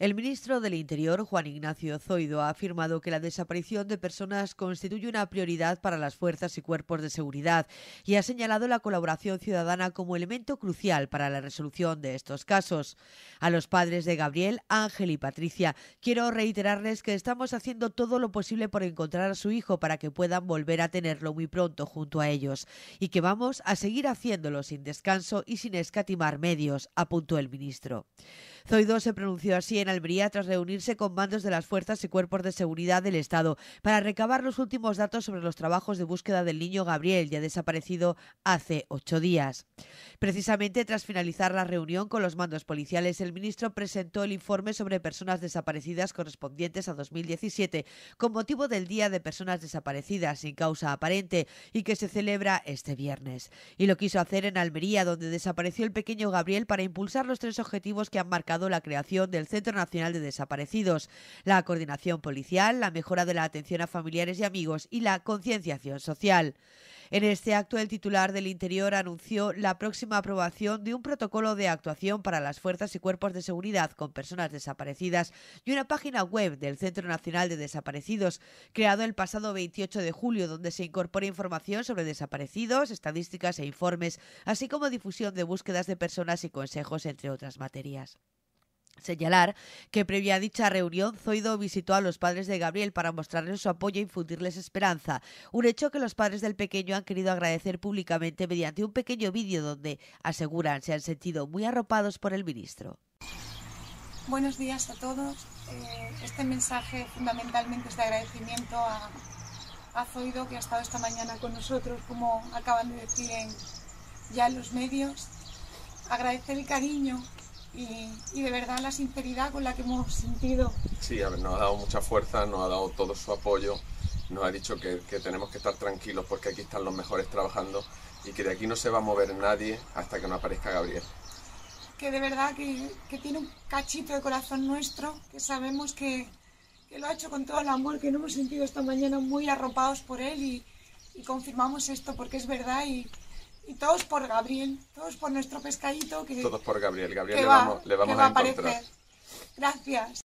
El ministro del Interior, Juan Ignacio Zoido, ha afirmado que la desaparición de personas constituye una prioridad para las fuerzas y cuerpos de seguridad y ha señalado la colaboración ciudadana como elemento crucial para la resolución de estos casos. A los padres de Gabriel, Ángel y Patricia, quiero reiterarles que estamos haciendo todo lo posible por encontrar a su hijo para que puedan volver a tenerlo muy pronto junto a ellos y que vamos a seguir haciéndolo sin descanso y sin escatimar medios, apuntó el ministro. Zoido se pronunció así en Almería tras reunirse con mandos de las fuerzas y cuerpos de seguridad del Estado para recabar los últimos datos sobre los trabajos de búsqueda del niño Gabriel, ya desaparecido hace ocho días. Precisamente tras finalizar la reunión con los mandos policiales, el ministro presentó el informe sobre personas desaparecidas correspondientes a 2017 con motivo del Día de Personas Desaparecidas sin causa aparente y que se celebra este viernes. Y lo quiso hacer en Almería, donde desapareció el pequeño Gabriel para impulsar los tres objetivos que han marcado la creación del Centro Nacional de Desaparecidos, la coordinación policial, la mejora de la atención a familiares y amigos y la concienciación social. En este acto, el titular del Interior anunció la próxima aprobación de un protocolo de actuación para las fuerzas y cuerpos de seguridad con personas desaparecidas y una página web del Centro Nacional de Desaparecidos, creado el pasado 28 de julio, donde se incorpora información sobre desaparecidos, estadísticas e informes, así como difusión de búsquedas de personas y consejos, entre otras materias. Señalar que previa a dicha reunión, Zoido visitó a los padres de Gabriel para mostrarles su apoyo e infundirles esperanza, un hecho que los padres del pequeño han querido agradecer públicamente mediante un pequeño vídeo donde aseguran se han sentido muy arropados por el ministro. Buenos días a todos. Eh, este mensaje fundamentalmente es de agradecimiento a, Zoido que ha estado esta mañana con nosotros, como acaban de decir ya en los medios. Agradecer el cariño y, de verdad la sinceridad con la que hemos sentido. Sí, nos ha dado mucha fuerza, nos ha dado todo su apoyo, nos ha dicho que, tenemos que estar tranquilos porque aquí están los mejores trabajando y que de aquí no se va a mover nadie hasta que no aparezca Gabriel. Que de verdad que, tiene un cachito de corazón nuestro, que sabemos que, que, lo ha hecho con todo el amor, que nos hemos sentido esta mañana muy arropados por él y, confirmamos esto porque es verdad y, y todos por Gabriel, todos por nuestro pescadito que... Todos por Gabriel, Gabriel le, vamos, le vamos a encontrar. Gracias.